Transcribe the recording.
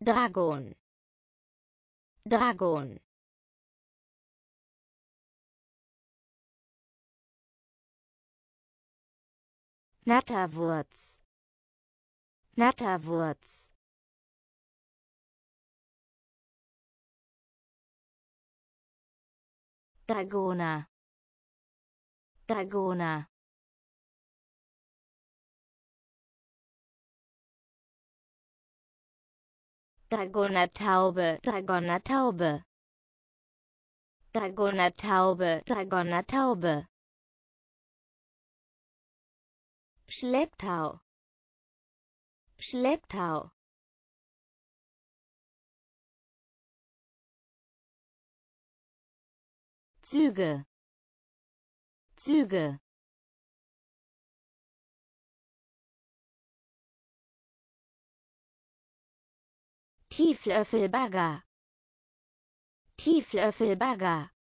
Dragon Dragon Natterwurz Natterwurz Dragona Dragona Taube, Taube. Dragonertaube, Taube, Dragonertaube, Taube. Schlepptau. Schlepptau. Züge. Züge. Tieflöffelbagger Tieflöffelbagger